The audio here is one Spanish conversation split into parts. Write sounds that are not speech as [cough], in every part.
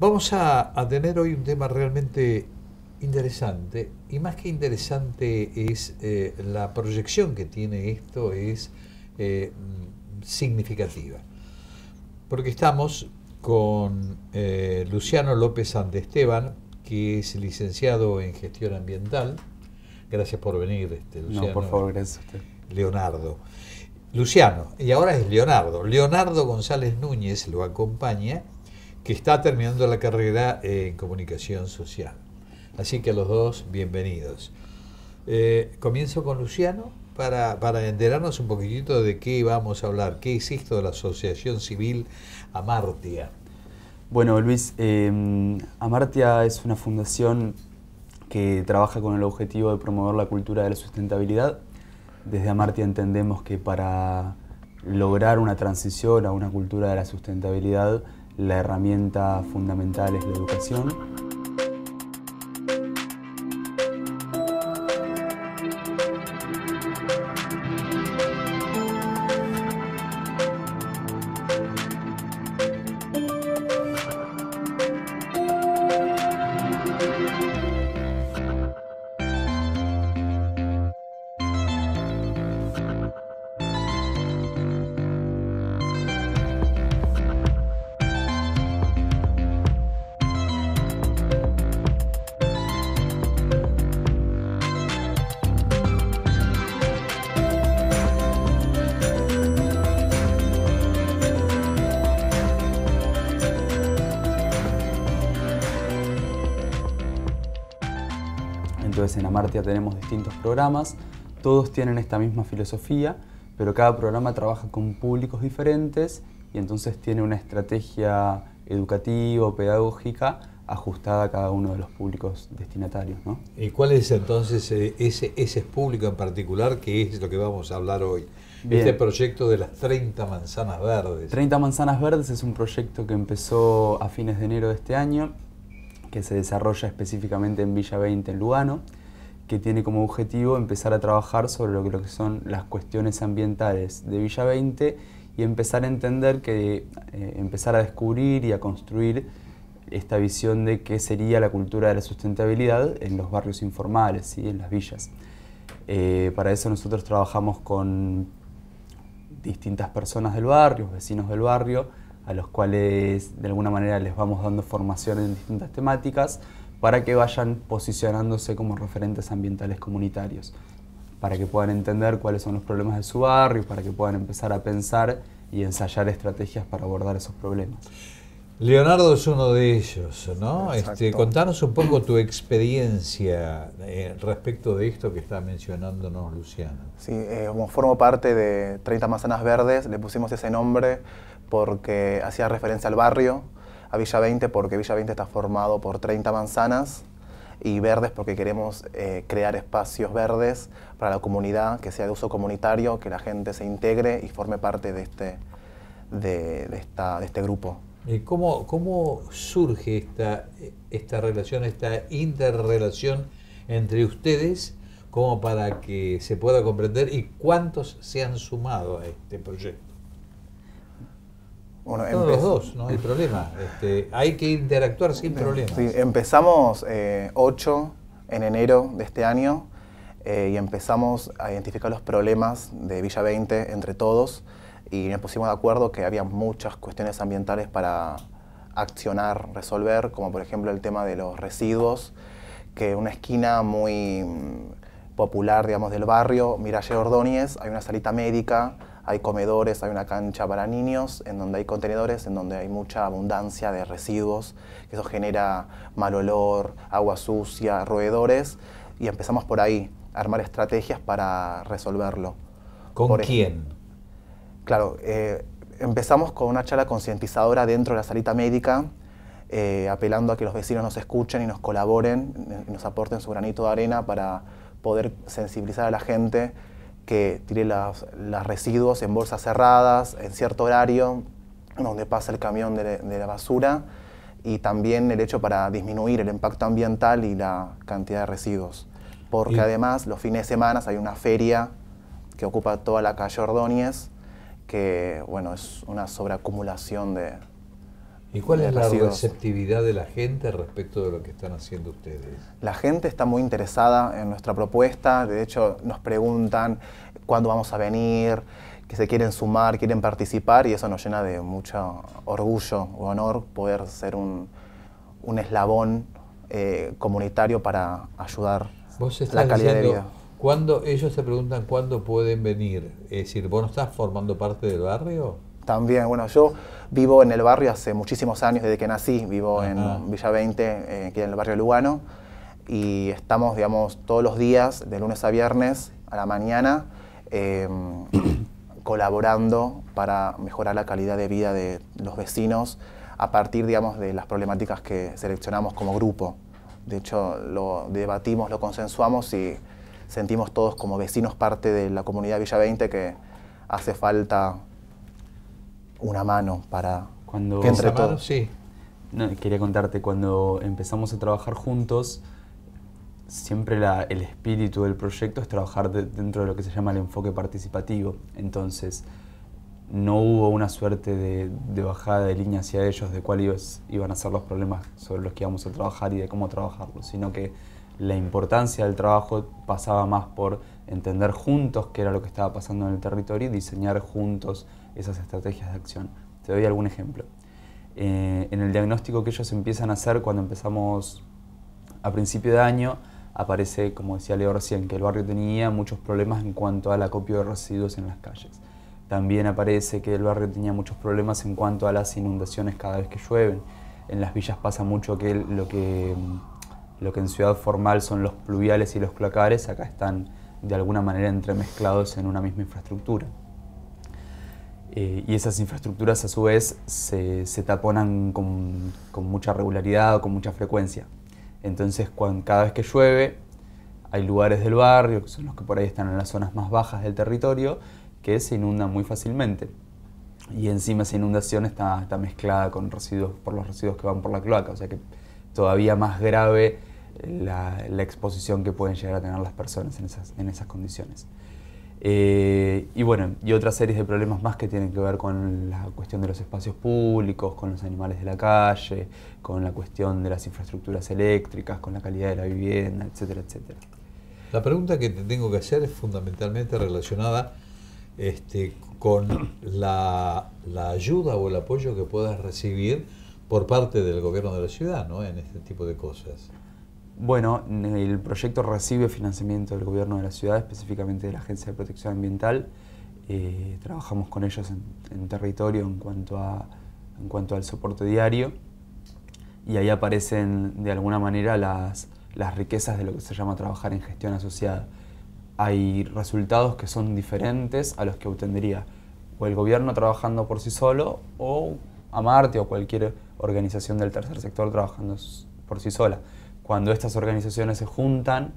Vamos a, tener hoy un tema realmente interesante y más que interesante es eh, la proyección que tiene esto es eh, significativa. Porque estamos con eh, Luciano López Esteban que es licenciado en gestión ambiental. Gracias por venir, este, Luciano. No, por favor, gracias a usted. Leonardo. Luciano, y ahora es Leonardo. Leonardo González Núñez lo acompaña que está terminando la carrera en comunicación social. Así que los dos, bienvenidos. Eh, comienzo con Luciano para, enterarnos un poquitito de qué vamos a hablar, qué es esto de la Asociación Civil Amartia. Bueno, Luis, em, Amartia es una fundación que trabaja con el objetivo de promover la cultura de la sustentabilidad. Desde Amartia entendemos que para lograr una transición a una cultura de la sustentabilidad, la herramienta fundamental es la educación. en Amartia tenemos distintos programas, todos tienen esta misma filosofía, pero cada programa trabaja con públicos diferentes y entonces tiene una estrategia educativa o pedagógica ajustada a cada uno de los públicos destinatarios. ¿no? ¿Y cuál es entonces eh, ese, ese público en particular que es lo que vamos a hablar hoy? Este proyecto de las 30 manzanas verdes. 30 manzanas verdes es un proyecto que empezó a fines de enero de este año, que se desarrolla específicamente en Villa 20, en Lugano que tiene como objetivo empezar a trabajar sobre lo que, son las cuestiones ambientales de Villa 20 y empezar a entender que, eh, empezar a descubrir y a construir esta visión de qué sería la cultura de la sustentabilidad en los barrios informales, y en las villas. Eh, para eso nosotros trabajamos con distintas personas del barrio, vecinos del barrio, a los cuales de alguna manera les vamos dando formación en distintas temáticas para que vayan posicionándose como referentes ambientales comunitarios, para que puedan entender cuáles son los problemas de su barrio, para que puedan empezar a pensar y ensayar estrategias para abordar esos problemas. Leonardo es uno de ellos, ¿no? Este, contanos un poco tu experiencia eh, respecto de esto que está mencionándonos Luciana. Sí, eh, como formo parte de 30 Manzanas Verdes, le pusimos ese nombre porque hacía referencia al barrio, a Villa 20 porque Villa 20 está formado por 30 manzanas y verdes porque queremos eh, crear espacios verdes para la comunidad, que sea de uso comunitario, que la gente se integre y forme parte de este, esta, de este grupo. Eh, ¿Cómo, ¿Cómo, surge esta, eh, esta relación, esta interrelación entre ustedes como para que se pueda comprender y cuántos se han sumado a este proyecto? Todos los dos, no hay problema. Este, hay que interactuar sin problemas. empezamos 8 eh, en enero de este año eh, y empezamos a identificar los problemas de Villa 20 entre todos y nos pusimos de acuerdo que había muchas cuestiones ambientales para accionar, resolver, como por ejemplo el tema de los residuos, que una esquina muy mm, popular, digamos, del barrio, Miralles Ordóñez, hay una salita médica hay comedores, hay una cancha para niños, en donde hay contenedores, en donde hay mucha abundancia de residuos, que eso genera mal olor, agua sucia, roedores, y empezamos por ahí, a armar estrategias para resolverlo. ¿Con quién? claro, eh, empezamos con una charla concientizadora dentro de la salita médica, eh, apelando a que los vecinos nos escuchen y nos colaboren, y nos aporten su granito de arena para poder sensibilizar a la gente que tire los residuos en bolsas cerradas, en cierto horario, donde pasa el camión de, la basura, y también el hecho para disminuir el impacto ambiental y la cantidad de residuos. Porque además los fines de semana hay una feria que ocupa toda la calle Ordóñez, que bueno, es una sobreacumulación de, ¿Y cuál es la receptividad de la gente respecto de lo que están haciendo ustedes? La gente está muy interesada en nuestra propuesta, de hecho nos preguntan cuándo vamos a venir, que se quieren sumar, quieren participar y eso nos llena de mucho orgullo o honor poder ser un, un eslabón eh, comunitario para ayudar a la calidad de vida. Cuando ellos se preguntan cuándo pueden venir, es decir, ¿vos no estás formando parte del barrio? También, bueno, yo vivo en el barrio hace muchísimos años, desde que nací, vivo en Villa 20, eh, aquí en el barrio Lugano, y estamos, digamos, todos los días, de lunes a viernes, a la mañana, em, [coughs] colaborando para mejorar la calidad de vida de los vecinos a partir, digamos, de las problemáticas que seleccionamos como grupo. De hecho, lo debatimos, lo consensuamos y sentimos todos como vecinos parte de la comunidad Villa 20 que hace falta una mano para cuando entre todos. Sí. quería contarte, cuando empezamos a trabajar juntos, siempre el espíritu del proyecto es trabajar dentro de lo que se llama el enfoque participativo. Entonces, no hubo una suerte de, de bajada de línea hacia ellos de cuáles iban a ser los problemas sobre los que íbamos a trabajar y de cómo trabajarlos, sino que la importancia del trabajo pasaba más por entender juntos qué era lo que estaba pasando en el territorio y diseñar juntos esas estrategias de acción. Te doy algún ejemplo. Eh, en el diagnóstico que ellos empiezan a hacer cuando empezamos a principio de año, aparece, como decía Leo recién, que el barrio tenía muchos problemas en cuanto al acopio de residuos en las calles. También aparece que el barrio tenía muchos problemas en cuanto a las inundaciones cada vez que llueven. En las villas pasa mucho que lo que, lo que en ciudad formal son los pluviales y los placares acá están de alguna manera entremezclados en una misma infraestructura. Eh, y esas infraestructuras a su vez se, taponan con, mucha regularidad o con mucha frecuencia. Entonces cuando, cada vez que llueve hay lugares del barrio, que son los que por ahí están en las zonas más bajas del territorio, que se inundan muy fácilmente. Y encima esa inundación está, está mezclada con residuos, por los residuos que van por la cloaca, o sea que todavía más grave la, exposición que pueden llegar a tener las personas en esas, condiciones. Eh, y bueno, y otra serie de problemas más que tienen que ver con la cuestión de los espacios públicos, con los animales de la calle, con la cuestión de las infraestructuras eléctricas, con la calidad de la vivienda, etcétera, etcétera. La pregunta que te tengo que hacer es fundamentalmente relacionada este, con la, la, ayuda o el apoyo que puedas recibir por parte del gobierno de la ciudad ¿no? en este tipo de cosas. Bueno, el proyecto recibe financiamiento del gobierno de la ciudad, específicamente de la Agencia de Protección Ambiental. Eh, trabajamos con ellos en, territorio en cuanto, al soporte diario y ahí aparecen de alguna manera las, las riquezas de lo que se llama trabajar en gestión asociada. Hay resultados que son diferentes a los que obtendría o el gobierno trabajando por sí solo o Amarte o cualquier organización del tercer sector trabajando por sí sola cuando estas organizaciones se juntan,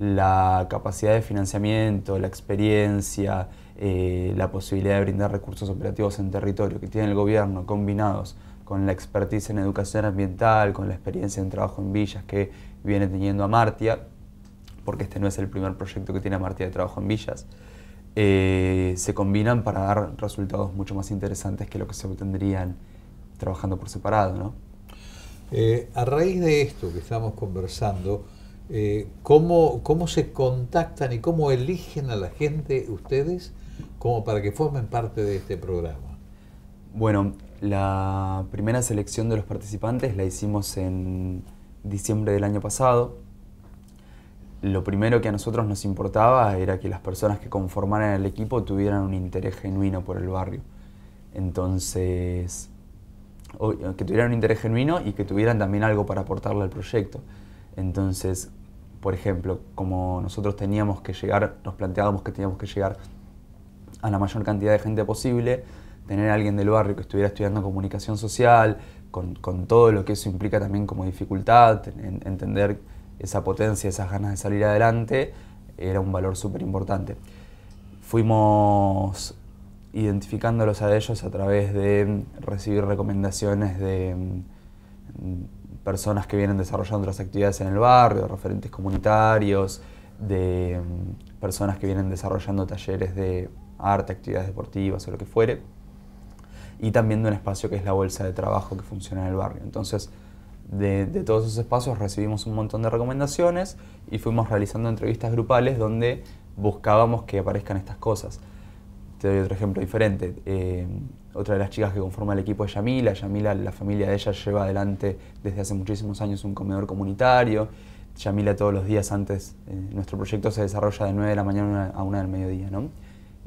la capacidad de financiamiento, la experiencia, eh, la posibilidad de brindar recursos operativos en territorio que tiene el gobierno combinados con la expertise en educación ambiental, con la experiencia en trabajo en villas que viene teniendo Martia, porque este no es el primer proyecto que tiene Martia de trabajo en villas, eh, se combinan para dar resultados mucho más interesantes que lo que se obtendrían trabajando por separado, ¿no? Eh, a raíz de esto que estamos conversando, eh, ¿cómo, ¿cómo se contactan y cómo eligen a la gente ustedes como para que formen parte de este programa? Bueno, la primera selección de los participantes la hicimos en diciembre del año pasado. Lo primero que a nosotros nos importaba era que las personas que conformaran el equipo tuvieran un interés genuino por el barrio. Entonces, que tuvieran un interés genuino y que tuvieran también algo para aportarle al proyecto. Entonces, por ejemplo, como nosotros teníamos que llegar, nos planteábamos que teníamos que llegar a la mayor cantidad de gente posible, tener a alguien del barrio que estuviera estudiando comunicación social, con, todo lo que eso implica también como dificultad, entender esa potencia, esas ganas de salir adelante, era un valor súper importante. Fuimos identificándolos a ellos a través de mm, recibir recomendaciones de mm, personas que vienen desarrollando otras actividades en el barrio, referentes comunitarios, de mm, personas que vienen desarrollando talleres de arte, actividades deportivas o lo que fuere, y también de un espacio que es la bolsa de trabajo que funciona en el barrio. Entonces, de, de todos esos espacios recibimos un montón de recomendaciones y fuimos realizando entrevistas grupales donde buscábamos que aparezcan estas cosas. Te doy otro ejemplo diferente. Eh, otra de las chicas que conforma el equipo es Yamila. Yamila, la familia de ella lleva adelante desde hace muchísimos años un comedor comunitario. Yamila todos los días antes, eh, nuestro proyecto se desarrolla de 9 de la mañana a 1 del mediodía, ¿no?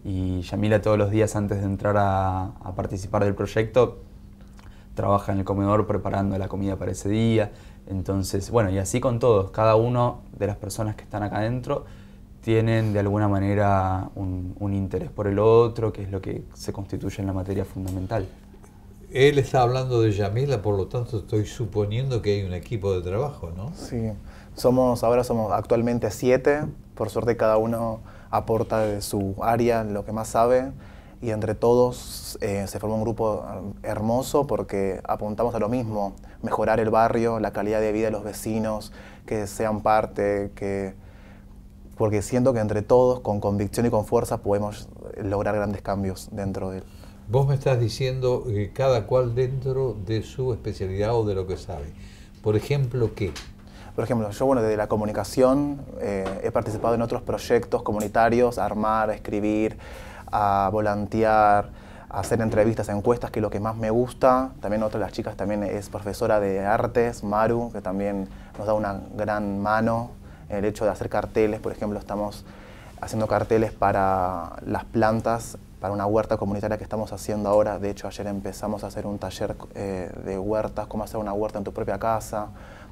Y Yamila todos los días antes de entrar a, participar del proyecto trabaja en el comedor preparando la comida para ese día. Entonces, bueno, y así con todos, cada uno de las personas que están acá adentro tienen de alguna manera un, interés por el otro, que es lo que se constituye en la materia fundamental. Él está hablando de Yamila, por lo tanto estoy suponiendo que hay un equipo de trabajo, ¿no? Sí, somos, ahora somos actualmente siete, por suerte cada uno aporta de su área lo que más sabe y entre todos eh, se forma un grupo hermoso porque apuntamos a lo mismo, mejorar el barrio, la calidad de vida de los vecinos, que sean parte, que porque siento que entre todos, con convicción y con fuerza, podemos lograr grandes cambios dentro de él. Vos me estás diciendo que cada cual dentro de su especialidad o de lo que sabe. Por ejemplo, ¿qué? Por ejemplo, yo bueno, desde la comunicación eh, he participado en otros proyectos comunitarios, armar, escribir, a volantear, hacer entrevistas, encuestas, que es lo que más me gusta. También otra de las chicas también es profesora de artes, Maru, que también nos da una gran mano el hecho de hacer carteles, por ejemplo, estamos haciendo carteles para las plantas, para una huerta comunitaria que estamos haciendo ahora. De hecho, ayer empezamos a hacer un taller eh, de huertas, cómo hacer una huerta en tu propia casa,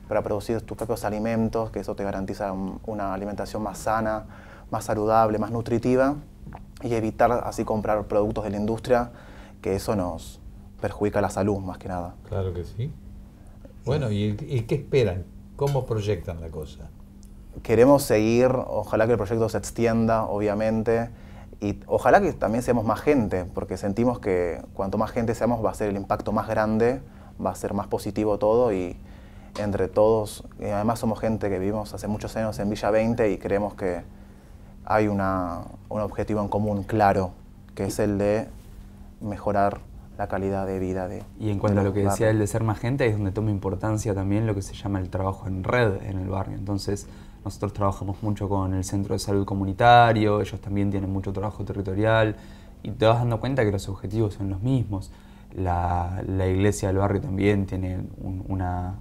para producir tus propios alimentos, que eso te garantiza una alimentación más sana, más saludable, más nutritiva, y evitar así comprar productos de la industria, que eso nos perjudica la salud más que nada. Claro que sí. Bueno, y qué esperan? ¿Cómo proyectan la cosa? queremos seguir, ojalá que el proyecto se extienda, obviamente, y ojalá que también seamos más gente, porque sentimos que cuanto más gente seamos va a ser el impacto más grande, va a ser más positivo todo y entre todos, además somos gente que vivimos hace muchos años en Villa 20 y creemos que hay un objetivo en común claro, que es el de mejorar la calidad de vida de... Y en cuanto a lo que decía él de ser más gente, es donde toma importancia también lo que se llama el trabajo en red en el barrio. Entonces, nosotros trabajamos mucho con el Centro de Salud Comunitario, ellos también tienen mucho trabajo territorial y te vas dando cuenta que los objetivos son los mismos. La, iglesia del barrio también tiene una,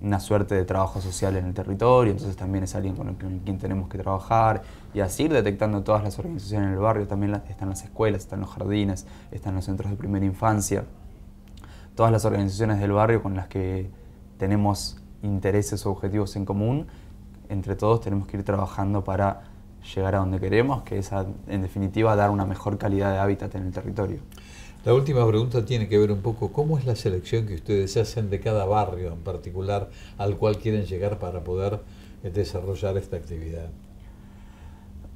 una, suerte de trabajo social en el territorio, entonces también es alguien con, el, quien tenemos que trabajar y así ir detectando todas las organizaciones en el barrio. También están las escuelas, están los jardines, están los centros de primera infancia, todas las organizaciones del barrio con las que tenemos intereses o objetivos en común entre todos tenemos que ir trabajando para llegar a donde queremos, que es en definitiva dar una mejor calidad de hábitat en el territorio. La última pregunta tiene que ver un poco cómo es la selección que ustedes hacen de cada barrio en particular al cual quieren llegar para poder eh, desarrollar esta actividad.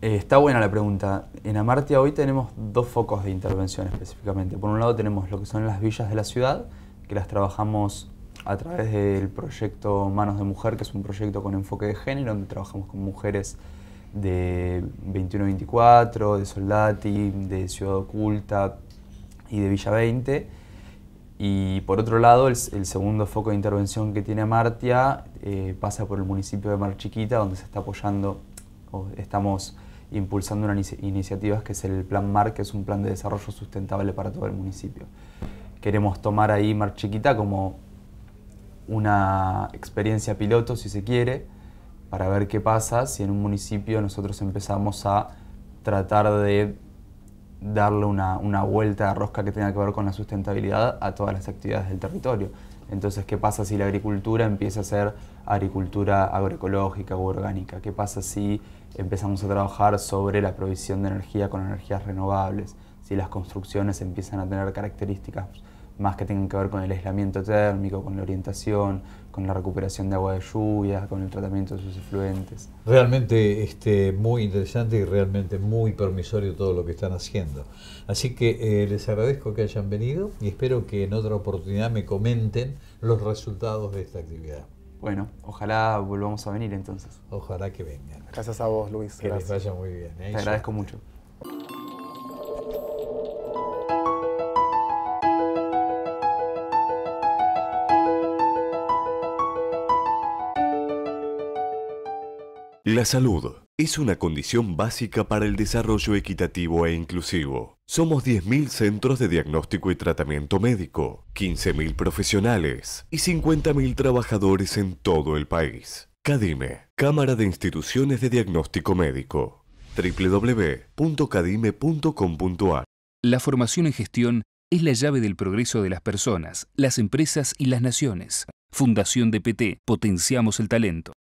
Eh, está buena la pregunta. En Amartya hoy tenemos dos focos de intervención específicamente. Por un lado tenemos lo que son las villas de la ciudad, que las trabajamos a través del proyecto Manos de Mujer, que es un proyecto con enfoque de género, donde trabajamos con mujeres de 21-24, de Soldati, de Ciudad Oculta y de Villa 20. Y por otro lado, el, segundo foco de intervención que tiene Martia eh, pasa por el municipio de Mar Chiquita, donde se está apoyando, o estamos impulsando una iniciativa que es el Plan MAR, que es un plan de desarrollo sustentable para todo el municipio. Queremos tomar ahí Mar Chiquita como una experiencia piloto, si se quiere, para ver qué pasa si en un municipio nosotros empezamos a tratar de darle una, vuelta de rosca que tenga que ver con la sustentabilidad a todas las actividades del territorio. Entonces, ¿qué pasa si la agricultura empieza a ser agricultura agroecológica o orgánica? ¿Qué pasa si empezamos a trabajar sobre la provisión de energía con energías renovables? Si las construcciones empiezan a tener características más que tengan que ver con el aislamiento térmico, con la orientación, con la recuperación de agua de lluvia, con el tratamiento de sus efluentes. Realmente este, muy interesante y realmente muy permisorio todo lo que están haciendo. Así que eh, les agradezco que hayan venido y espero que en otra oportunidad me comenten los resultados de esta actividad. Bueno, ojalá volvamos a venir entonces. Ojalá que vengan. Gracias a vos, Luis. Que les vaya muy bien. ¿eh? agradezco mucho. La salud es una condición básica para el desarrollo equitativo e inclusivo. Somos 10.000 centros de diagnóstico y tratamiento médico, 15.000 profesionales y 50.000 trabajadores en todo el país. CADIME, Cámara de Instituciones de Diagnóstico Médico, www.cadime.com.ar. La formación en gestión es la llave del progreso de las personas, las empresas y las naciones. Fundación de PT. potenciamos el talento.